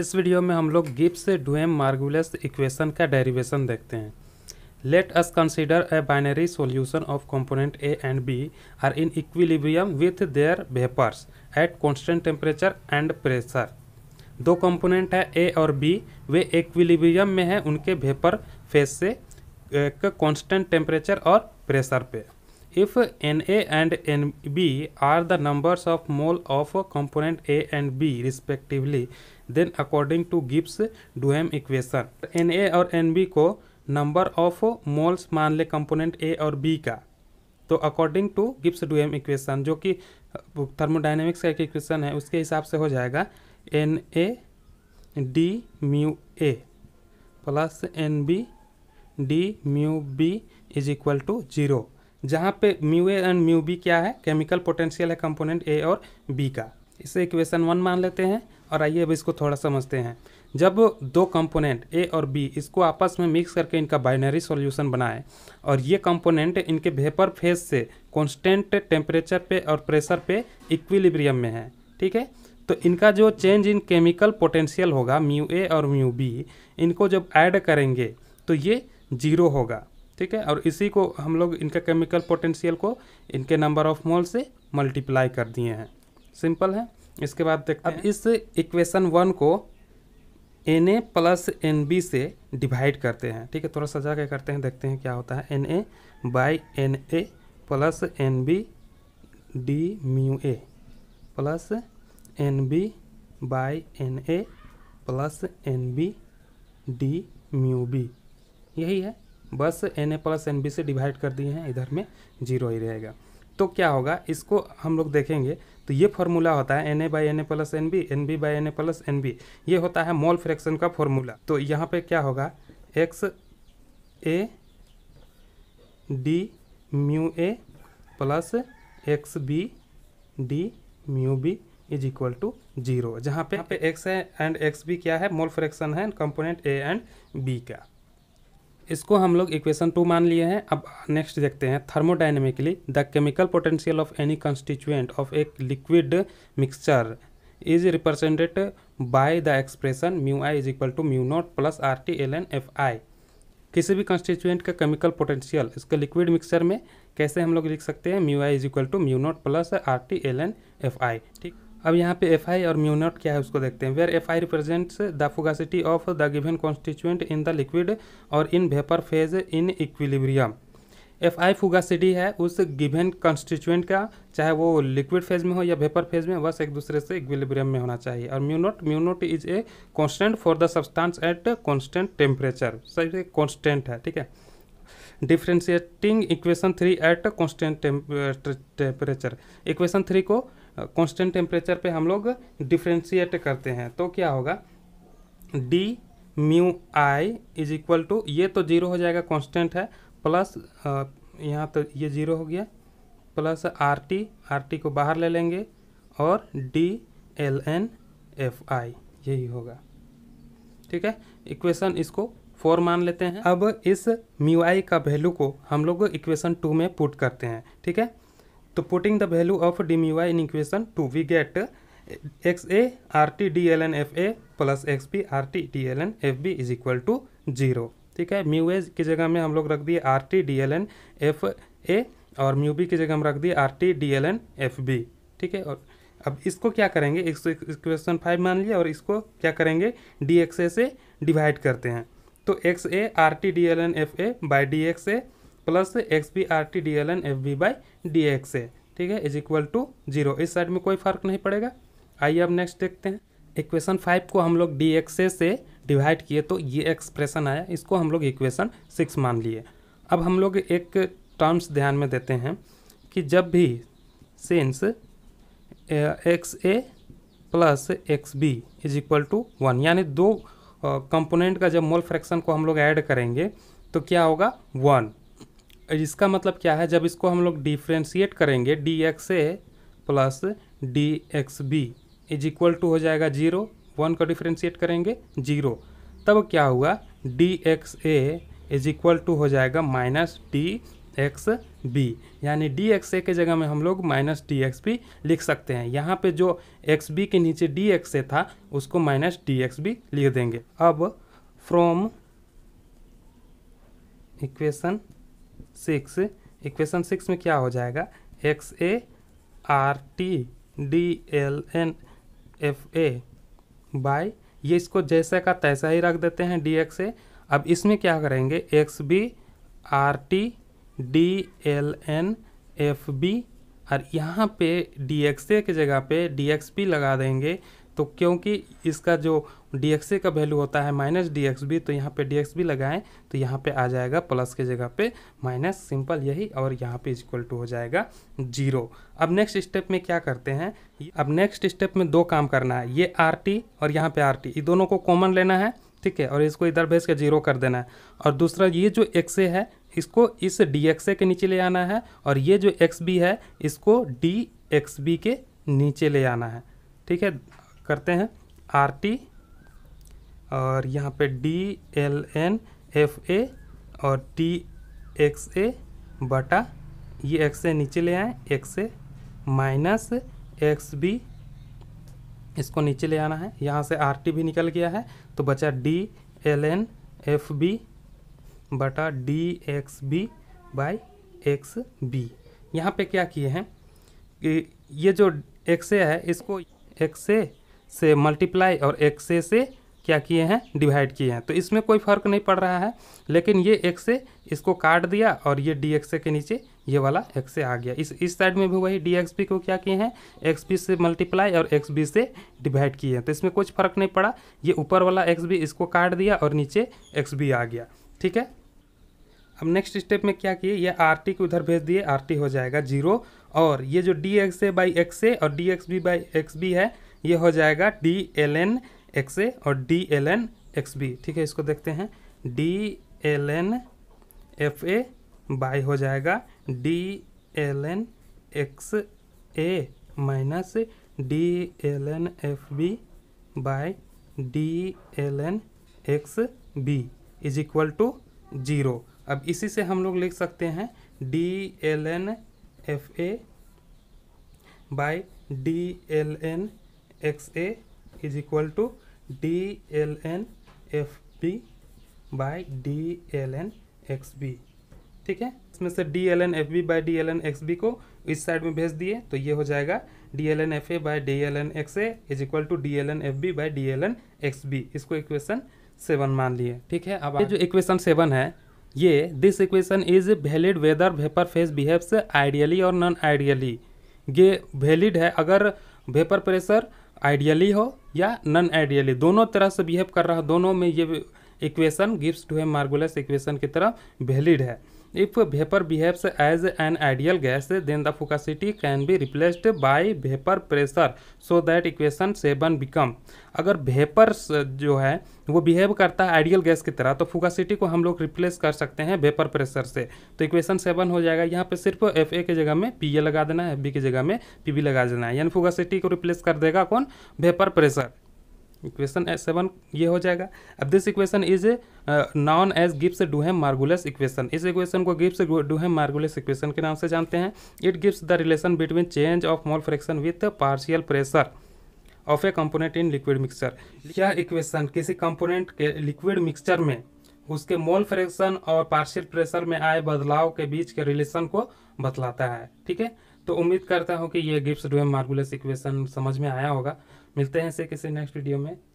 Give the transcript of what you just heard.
इस वीडियो में हम लोग गिब्स डुएम मार्गुलस इक्वेशन का डेरिवेशन देखते हैं let us consider a binary solution of component A and B are in equilibrium with their vapours at constant temperature and pressure दो component है A और बी वे इक्विलिब्रियम में है उनके वेपर फेस से कॉन्स्टेंट टेम्परेचर और प्रेशर पे if N A and N B are the are of mole of mole A and B respectively then according to Gibbs Duhem Gibbs equation N A और N B को number of moles मान ले component A और B का तो according to Gibbs Duhem equation जो कि thermodynamics uh, का एक इक्वेशन है उसके हिसाब से हो जाएगा N A D mu A plus N B D mu B is equal to zero जहाँ पे mu A and mu B क्या है केमिकल पोटेंशियल है कंपोनेंट ए और बी का इसे इक्वेशन वन मान लेते हैं और आइए अब इसको थोड़ा समझते हैं जब दो कंपोनेंट ए और बी इसको आपस में मिक्स करके इनका बाइनरी सॉल्यूशन बनाए और ये कंपोनेंट इनके भेपर फेज से कांस्टेंट टेम्परेचर पे और प्रेशर पे इक्विलिब्रियम में है ठीक है तो इनका जो चेंज इन केमिकल पोटेंशियल होगा म्यू ए और म्यू बी इनको जब ऐड करेंगे तो ये जीरो होगा ठीक है और इसी को हम लोग इनका केमिकल पोटेंशियल को इनके नंबर ऑफ मोल से मल्टीप्लाई कर दिए हैं सिंपल है इसके बाद देखते अब हैं। इस इक्वेशन वन को N A plus N B से डिवाइड करते हैं ठीक है थोड़ा सजा के करते हैं देखते हैं क्या होता है N A by N A plus N B D mu A plus N B by N A plus N B D mu B यही है बस N A plus N B से डिवाइड कर दिए हैं इधर में जीरो ही रहेगा तो क्या होगा इसको हम लोग देखेंगे तो ये फॉर्मूला होता है N A by N A plus N B N B by N A plus N B ये होता है मोल फ्रैक्शन का फॉर्मूला तो यहाँ पे क्या होगा X A D mu A plus X B D mu B is equal to zero जहाँ पे यहाँ पे एक्स है एंड एक्स बी क्या है मोल फ्रैक्शन है कंपोनेंट ए एंड बी का इसको हम लोग इक्वेशन टू मान लिए हैं अब नेक्स्ट देखते हैं thermodynamically the chemical potential of any constituent of एक liquid mixture is represented by the expression mu I is equal to mu naught plus R T L N F I किसी भी constituent का chemical potential इसके liquid mixture में कैसे हम लोग लिख सकते हैं mu I is equal to mu naught plus R T L N F I ठीक अब यहाँ पे एफ आई और म्यू नॉट क्या है उसको देखते हैं where F I represents the fugacity of the given constituent in the liquid और in vapour phase in equilibrium F I fugacity है उस गिवन कॉन्स्टिट्यूएंट का चाहे वो लिक्विड फेज में हो या वेपर फेज में बस एक दूसरे से इक्विलिब्रियम में होना चाहिए और mu naught mu naught is a constant for the substance at constant temperature सबसे कॉन्स्टेंट है ठीक है differentiating equation three at constant temperature equation three को कांस्टेंट टेम्परेचर पे हम लोग डिफ्रेंशिएट करते हैं तो क्या होगा D mu I is equal to ये तो जीरो हो जाएगा कांस्टेंट है प्लस यहाँ तो ये जीरो हो गया plus R T R T को बाहर ले लेंगे और D L N F I यही होगा ठीक है इक्वेशन इसको फोर मान लेते हैं अब इस म्यू आई का वैल्यू को हम लोग इक्वेशन टू में पुट करते हैं ठीक है तो putting the value of D in equation two we get X A R T D L N F A plus X B R T D L N F B is equal to zero ठीक है mu A की जगह में हम लोग रख दिए R T D L N F A और म्यू बी की जगह हम रख दिए R T D L N F B ठीक है और अब इसको क्या करेंगे इक्वेशन फाइव मान लिया और इसको क्या करेंगे डी एक्स ए से डिवाइड करते हैं तो X A R T D L N F A by D X A plus X B R T D L N F B by D X A ठीक है इज इक्वल टू जीरो इस side में कोई फर्क नहीं पड़ेगा आइए अब नेक्स्ट देखते हैं इक्वेशन फाइव को हम लोग डी एक्स ए से डिवाइड किए तो ये एक्सप्रेशन आया इसको हम लोग इक्वेशन सिक्स मान लिए अब हम लोग एक टर्म्स ध्यान में देते हैं कि जब भी since X A plus X B is equal to one यानी दो कंपोनेंट का जब मोल फ्रैक्शन को हम लोग ऐड करेंगे तो क्या होगा वन इसका मतलब क्या है जब इसको हम लोग डिफ्रेंशिएट करेंगे D X A plus D X B is equal to हो जाएगा जीरो वन को डिफ्रेंशिएट करेंगे जीरो तब क्या हुआ D X A is equal to हो जाएगा माइनस डी एक्स बी यानी डी एक्स ए के जगह में हम लोग माइनस डी एक्स बी लिख सकते हैं यहाँ पे जो एक्स बी के नीचे डी एक्स ए था उसको माइनस डी एक्स बी लिख देंगे अब from equation six equation six में क्या हो जाएगा X A R T D L N F A by ये इसको जैसा का तैसा ही रख देते हैं डी एक्स ए अब इसमें क्या करेंगे X B R T D L N F B और यहाँ पे डी एक्स ए की जगह पे डी एक्स पी लगा देंगे तो क्योंकि इसका जो डी का वैल्यू होता है माइनस डी तो यहाँ पे डी लगाएं तो यहाँ पे आ जाएगा प्लस के जगह पे माइनस सिंपल यही और यहाँ पे इक्वल टू हो जाएगा जीरो अब नेक्स्ट स्टेप में क्या करते हैं अब नेक्स्ट स्टेप में दो काम करना है ये आर और यहाँ पे आर ये दोनों को कॉमन लेना है ठीक है और इसको इधर भेज के जीरो कर देना है और दूसरा ये जो एक्स है इसको इस डी के नीचे ले आना है और ये जो एक्स है इसको डी के नीचे ले आना है ठीक है करते हैं आर टी और यहाँ पे D L N F A और टी एक्स ए बटा ये एक्स से नीचे ले आए X A minus X B इसको नीचे ले आना है यहाँ से आर टी भी निकल गया है तो बचा D L N F B बटा D X B by X B यहाँ पे क्या किए हैं कि ये जो एक्स ए है इसको एक्स ए से मल्टीप्लाई और एक से से क्या किए हैं डिवाइड किए हैं तो इसमें कोई फर्क नहीं पड़ रहा है लेकिन ये एक से इसको काट दिया और ये डी एक्स के नीचे ये वाला एक्स से आ गया इस इस साइड में भी वही डी एक्स पी को क्या किए हैं एक्स पी से मल्टीप्लाई और एक्स बी से डिवाइड किए हैं तो इसमें कुछ फर्क नहीं पड़ा ये ऊपर वाला एक्स बी इसको काट दिया और नीचे एक्स बी आ गया ठीक है अब नेक्स्ट स्टेप में क्या किए ये आर टी को उधर भेज दिए आर टी हो जाएगा जीरो और ये जो D X A by X A और D X B by X B है ये हो जाएगा D L N X A और D L N X B ठीक है इसको देखते हैं D L N F A by हो जाएगा D L N X A minus D L N F B by D L N X B is equal to zero अब इसी से हम लोग लिख सकते हैं D L N F A by D L N X A is equal to D L N F B by D L N X B ठीक है इसमें से D L N F B by D L N X B को इस side में भेज दिए तो ये हो जाएगा D L N F A by D L N X A is equal to D L N F B by D L N X B इसको इक्वेशन सेवन मान लिए ठीक है अब ये जो इक्वेशन सेवन है ये this equation is valid whether vapour phase behaves ideally और नॉन आइडियली ये वैलिड है अगर वेपर प्रेशर आइडियली हो या नन आइडियली दोनों तरह से बिहेव कर रहा है दोनों में ये इक्वेशन गिफ्स टू है मार्गुलस इक्वेशन की तरह वैलिड है If vapor behaves as an ideal gas, then the fugacity can be replaced by vapor pressure. So that equation seven become. अगर वेपर जो है वो बिहेव करता है आइडियल गैस की तरह तो फोकासिटी को हम लोग रिप्लेस कर सकते हैं वेपर प्रेशर से तो इक्वेशन सेवन हो जाएगा यहाँ पे सिर्फ एफ ए की जगह में पी ए लगा देना है एफ बी की जगह में पी बी लगा देना है यानी फोकासिटी को रिप्लेस कर देगा कौन वेपर प्रेशर इक्वेशन सेवन ये हो जाएगा अब this equation is a known as Gibbs Duhem Margules equation इस इक्वेशन को गिप्स डूहेम मार्गुलस इक्वेशन के नाम से जानते हैं it gives the relation between change of mole fraction with partial pressure of a component in liquid mixture यह इक्वेशन किसी कंपोनेंट के लिक्विड मिक्सचर में उसके मोल फ्रैक्शन और पार्शियल प्रेशर में आए बदलाव के बीच के रिलेशन को बतलाता है ठीक है तो उम्मीद करता हूँ कि ये गिप्स डूएम मार्गुलस इक्वेशन समझ में आया होगा मिलते हैं से किसी नेक्स्ट वीडियो में